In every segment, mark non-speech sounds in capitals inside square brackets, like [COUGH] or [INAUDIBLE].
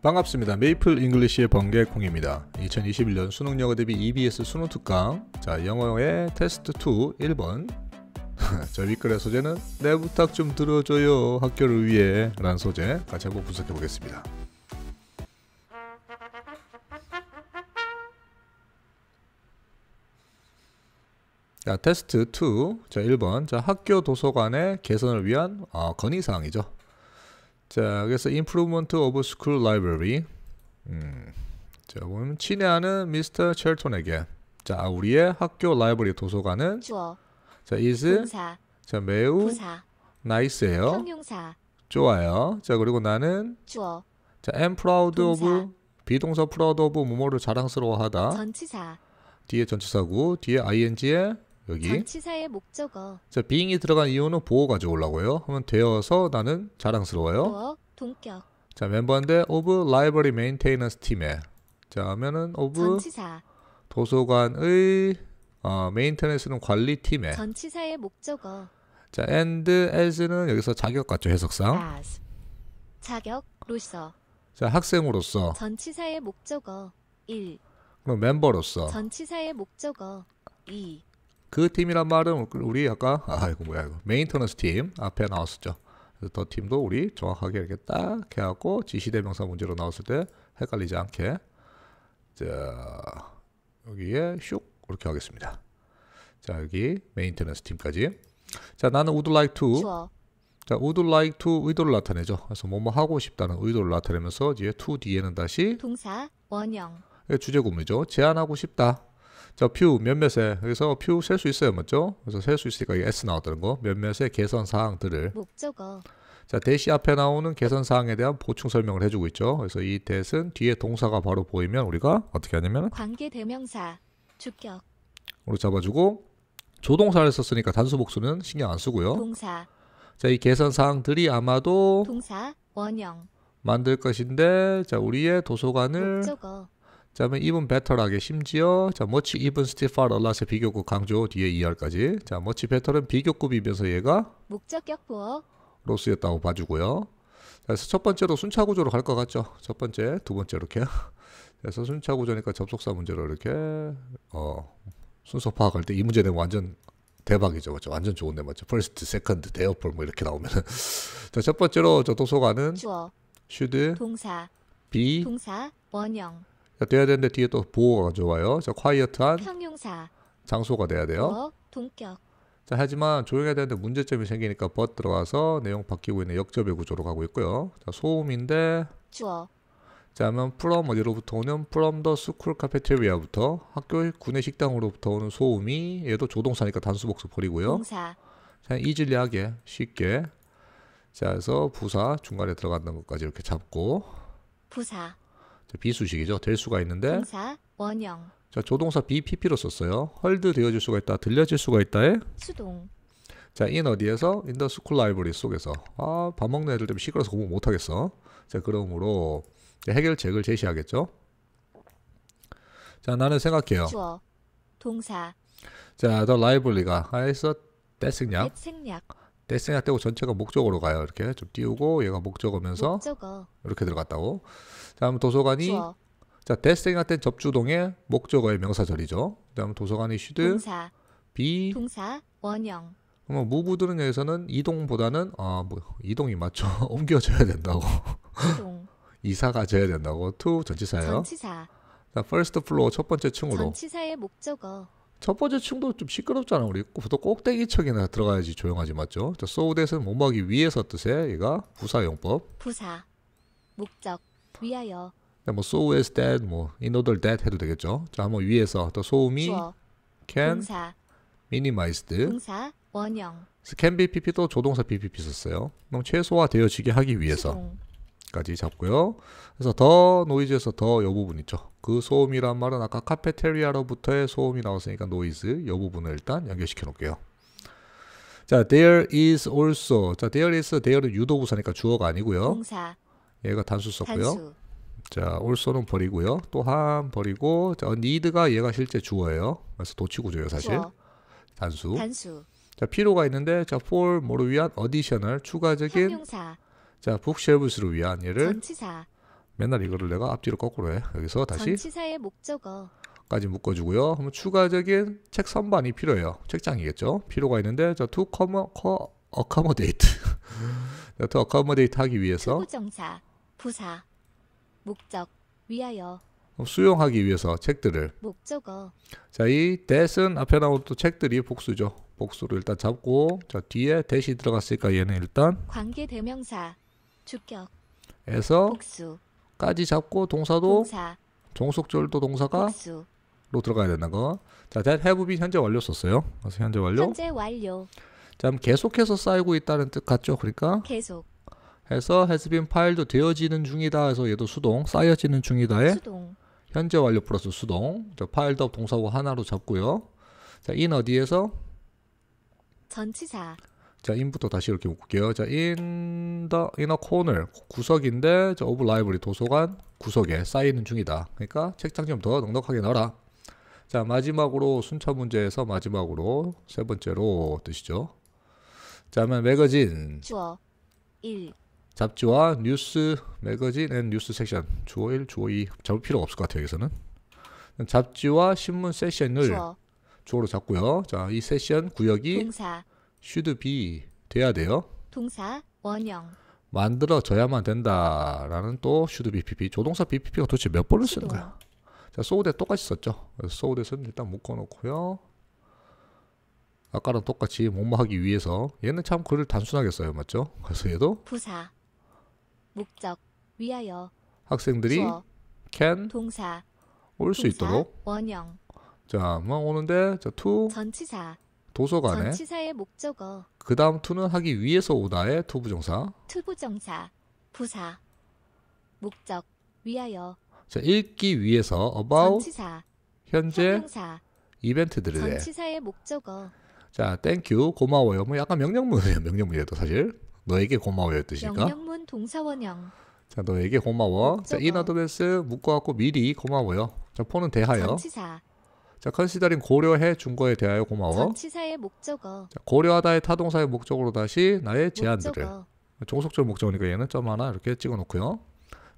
반갑습니다. 메이플 잉글리시의 번개콩입니다. 2021년 수능영어 대비 EBS 수능 특강 자 영어의 테스트 2 1번 자 윗글의 소재는 내 부탁 좀 들어줘요 학교를 위해 라는 소재 같이 한번 분석해 보겠습니다. 자 테스트 2자 1번 자 학교 도서관의 개선을 위한 어, 건의사항이죠. 자, 그래서 Improvement of School Library. 음, 자, 보면 친애하는 미스터 첼톤에게. 자, 아, 우리의 학교 라이브리 도서관은 주어. 자, is 동사. 자, 매우 부사. 나이스해요. 형용사. 좋아요. 자, 그리고 나는 주어. 자, am proud 동사. of 비동사 proud of 뭐뭐를 자랑스러워하다. 전치사. 뒤에 전치사고 뒤에 ing에 여기 자치사의 목적어 자 being이 들어간 이유는 보호 가져오려고요 하면 되어서 나는 자랑스러워요 어 동격 자 멤버인데 of library maintenance 팀에 자 하면은 of 전치사 도서관의 어, 메인테넌스는 관리팀에 전치사의 목적어 자 and as는 여기서 자격 같죠 해석상 as 자격로서 자 학생으로서 전치사의 목적어 1 그럼 멤버로서 전치사의 목적어 2그 팀이란 말은 우리 아까 아이고 뭐야 이거 메인터넌스 팀 앞에 나왔었죠. 더 팀도 우리 정확하게 이렇게 딱 해갖고 지시대명사 문제로 나왔을 때 헷갈리지 않게 자 여기에 슉 이렇게 하겠습니다. 자 여기 메인터넌스 팀까지 자 나는 would like to 좋아. 자 would like to 의도를 나타내죠. 그래서 뭐뭐 뭐 하고 싶다는 의도를 나타내면서 이제 to 뒤에는 다시 동사 원형 예, 주제 구문이죠. 제안하고 싶다. 자, 퓨 몇몇에 그래서 퓨 셀 수 있어요 맞죠? 그래서 셀 수 있으니까 S 나왔다는 거 몇몇의 개선 사항들을 목적어 자 대시 앞에 나오는 개선 사항에 대한 보충 설명을 해주고 있죠. 그래서 이 대신 뒤에 동사가 바로 보이면 우리가 어떻게 하냐면 관계 대명사 주격 으로 잡아주고 조동사를 썼으니까 단수 복수는 신경 안 쓰고요. 동사 자이 개선 사항들이 아마도 동사 원형 만들 것인데 자 우리의 도서관을 목적어 자, 다음에 even better하게 심지어 자, much even stiffer a lot의 비교급 강조 뒤에 2할까지 자, much better은 비교급이면서 얘가 목적격 보어 로스였다고 봐주고요. 자, 그래서 첫 번째로 순차 구조로 갈 것 같죠. 첫 번째, 두 번째 이렇게. [LAUGHS] 그래서 순차 구조니까 접속사 문제로 이렇게 어 순서 파악할 때 이 문제는 완전 대박이죠. 맞죠? 완전 좋은데 맞죠? first, second, t h e r 뭐 이렇게 나오면은 [LAUGHS] 자, 첫 번째로 저 도서관은 주어 should 동사 be 동사 원형 돼야 되는데 뒤에 또 보호가 좋아요 자, q 이어트한 형용사 장소가 돼야 돼요. 어 동격. 자, 하지만 조용해야 되는데 문제점이 생기니까 but 들어가서 내용 바뀌고 있는 역접의 구조로 가고 있고요. 자, 소음인데 주어. 자, 하면 from 어디로부터 오는 from the school cafeteria부터 학교의 구내 식당으로부터 오는 소음이 얘도 조동사니까 단수복수 버리고요. 동사. 자, 이질리하게 쉽게. 자, 그래서 부사 중간에 들어간다는 것까지 이렇게 잡고 부사. 비수식이죠. 될 수가 있는데 동사 원형. 자, 조동사 BPP로 썼어요. 헐드 되어질 수가 있다, 들려질 수가 있다에 수동. 자, 인 어디에서? 인더 스쿨 라이브리 속에서. 아, 밥 먹는 애들 때문에 시끄러워서 공부 못 하겠어. 자, 그러므로 해결책을 제시하겠죠. 자, 나는 생각해요. 주어, 동사. 자, 더 라이블리가 하에서 대승략대승략 대승약 되고 전체가 목적으로 가요. 이렇게 좀 띄우고 얘가 목적어면서 목적어. 이렇게 들어갔다고. 다음 도서관이 주어. 자 대생한테 접주동의 목적어의 명사절이죠. 다음 도서관이 슈드 동사 비 동사 원형 그러 무부들은 여기서는 이동보다는 아뭐 이동이 맞죠. [LAUGHS] 옮겨져야 된다고. 이동 [LAUGHS] 이사 가져야 된다고. 투 전치사예요. 전치사. 자 first floor 첫 번째 층으로. 전치사의 목적어. 첫 번째 층도 좀 시끄럽잖아. 우리 보통 꼭대기 층이나 들어가야지 조용하지 맞죠? 자, so that은 뭐뭐하기 위해서 뜻에 얘가 부사용법. 부사 목적 위하여. 네, 뭐 so as that 뭐 in order that 해도 되겠죠. 자 한번 위에서 또 소음이 can 동사. minimized. 동사 원형. can BPP 또 조동사 BPP 썼어요. 그럼 최소화되어지게 하기 위해서. 까지 잡고요. 그래서 더 노이즈에서 더요 부분 있죠. 그 소음이란 말은 아까 카페테리아로부터의 소음이 나왔으니까 노이즈 요 부분을 일단 연결시켜 놓을게요. 자, there is also. 자, there is, there는 유도부사니까 주어가 아니고요. 동사. 얘가 단수 썼고요. 단수. 자, 올소는 버리고요. 또한 버리고 자, need가 얘가 실제 주어예요. 그래서 도치 구조예요, 사실. 주어. 단수. 단수. 자, 필요가 있는데 자, for 뭐를 위한 additional 추가적인 형용사. 자, 북쉘브스를 위한 얘를 전치사. 맨날 이거를 내가 앞뒤로 거꾸로 해. 여기서 다시 전치사의 목적어 까지 묶어 주고요. 그럼 추가적인 책 선반이 필요해요. 책장이겠죠. 필요가 있는데 자, to accommodate [LAUGHS] to accommodate 하기 위해서 투부정사. 부사 목적 위하여 수용하기 위해서 책들을 목적어 자 이 that은 앞에 나온 또 책들이 복수죠 복수를 일단 잡고 자 뒤에 that이 들어갔으니까 얘는 일단 관계 대명사 주격 에서 복수까지 잡고 동사도 동사. 종속절도 동사가 복수. 로 들어가야 된다는 거. 자, that have been 현재 완료 썼어요. 그래서 현재 완료. 현재 완료. 자, 계속해서 쌓이고 있다는 뜻 같죠? 그러니까 계속 해서 has been 파일도 되어지는 중이다 해서 얘도 수동 쌓여지는 중이다에 수동. 현재 완료 플러스 수동 자, 파일도 동사고 하나로 잡고요 자, in 어디에서? 전치사 자, in부터 다시 이렇게 묶을게요 자, in the, in a corner 구석인데 자, of library 도서관 구석에 쌓이는 중이다 그러니까 책장 좀 더 넉넉하게 넣어라 자, 마지막으로 순차 문제에서 마지막으로 세 번째로 뜻이죠 자, 면 매거진 주어 1 잡지와 뉴스 매거진 앤 뉴스 섹션 주어 1, 주어 2 잡을 필요가 없을 것 같아요. 여기서는 잡지와 신문 세션을 주어. 로 잡고요. 자, 이 세션 구역이 동사 should be 돼야 돼요. 동사 원형 만들어져야만 된다라는 또 should be PP 조동사 BPP가 도대체 몇 번을 쓰는 거야? 자, 소우대 똑같이 썼죠. 그래서 소우대선 일단 묶어 놓고요. 아까랑 똑같이 목마하기 위해서 얘는 참 글을 단순하게 써요. 맞죠? 그래서 얘도 부사 목적 위하여 학생들이 수어, can 동사 올 수 있도록 원형 자, 뭐 오는데 자, to 전치사 도서관에 전치사의 목적어 그다음 to는 하기 위해서 오다의 to 부정사 to 부정사 부사 목적 위하여 자, 읽기 위해서 about 전치사 현재 형용사, 이벤트들에 전치사의 목적어 자, 땡큐 고마워요. 뭐 약간 명령문이에요. 명령문이라도 사실. 너에게 고마워요 뜻이니까. 영문 동사원영. 자 너에게 고마워. 자 인어드베스 묶어갖고 미리 고마워요. 자 포는 대하여. 전치사. 자 컨시더링 고려해 준 거에 대하여 고마워. 전치사의 목적어. 자, 고려하다의 타동사의 목적으로 다시 나의 제안들을. 목적어. 종속절 목적어니까 얘는 점 하나 이렇게 찍어놓고요.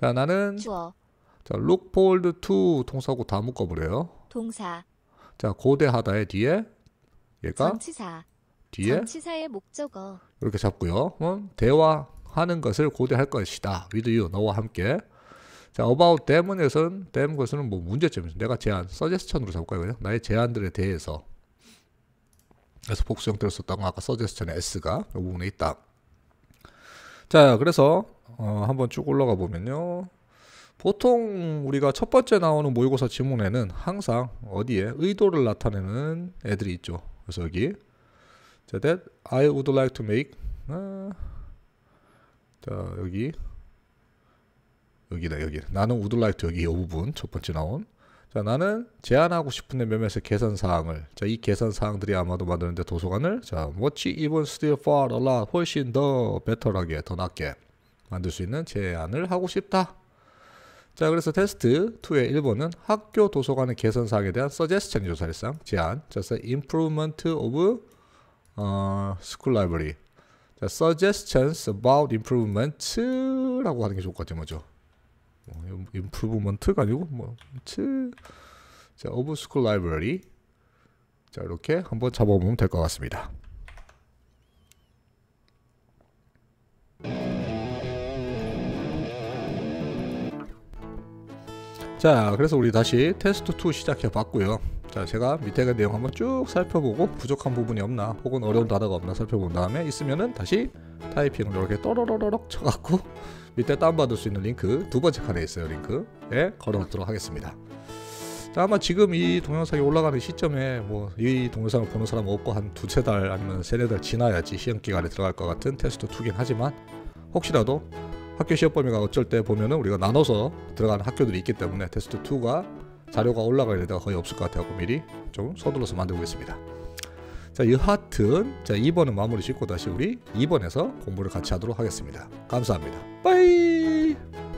자 나는 주어. 자 look 동사고 다 묶어버려요. 동사. 자 고대하다의 뒤에 얘가 전치사. 뒤에 전치사의 목적어 이렇게 잡고요. 어? 대화하는 것을 고대할 것이다. with you 너와 함께. 자, about them에서는 them 것은 뭐 문제점이죠. 내가 제안, suggestion으로 잡을까요? 그냥? 나의 제안들에 대해서. 그래서 복수 형태로 썼던 거 아까 suggestion의 s가 이 부분에 있다. 자, 그래서 어, 한번 쭉 올라가 보면요. 보통 우리가 첫 번째 나오는 모의고사 지문에는 항상 어디에 의도를 나타내는 애들이 있죠. 그래서 여기 자, that I would like to make. 아, 자, 여기. 여기다, 여기. 나는 would like to. 여기 이 부분. 첫 번째 나온. 자, 나는 제안하고 싶은데 몇몇의 개선 사항을. 자, 이 개선 사항들이 아마도 만드는데 도서관을. 자, much even still far a lot. 훨씬 더 better하게, 더 낫게 만들 수 있는 제안을 하고 싶다. 자, 그래서 테스트 2의 1번은 학교 도서관의 개선 사항에 대한 서제스천 조사일상 제안. 자, improvement of 어, 스쿨 라이브리. 자, suggestions about improvement라고 하는 게 좋을 것 같아요. 뭐죠? 뭐, improvement가 아니고 뭐, 츠. 자, of school library. 자, 이렇게 한번 잡아보면 될 것 같습니다. 자, 그래서 우리 다시 테스트 2 시작해 봤고요. 자 제가 밑에 그 내용 한번 쭉 살펴보고 부족한 부분이 없나 혹은 어려운 단어가 없나 살펴본 다음에 있으면은 다시 타이핑을 이렇게 떠러러러럭 쳐갖고 밑에 다운받을 수 있는 링크 두 번째 칸에 있어요 링크에 예, 걸어놓도록 하겠습니다 자, 아마 지금 이 동영상이 올라가는 시점에 뭐 이 동영상을 보는 사람 없고 한 두세 달 아니면 세네 달 지나야지 시험 기간에 들어갈 것 같은 테스트 투긴 하지만 혹시라도 학교 시험 범위가 어쩔 때 보면은 우리가 나눠서 들어가는 학교들이 있기 때문에 테스트 2가 자료가 올라갈 데가 거의 없을 것 같아서 미리 좀 서둘러서 만들고 있습니다. 자, 여하튼 자 2번은 마무리 짓고 다시 우리 2번에서 공부를 같이 하도록 하겠습니다. 감사합니다. 빠이!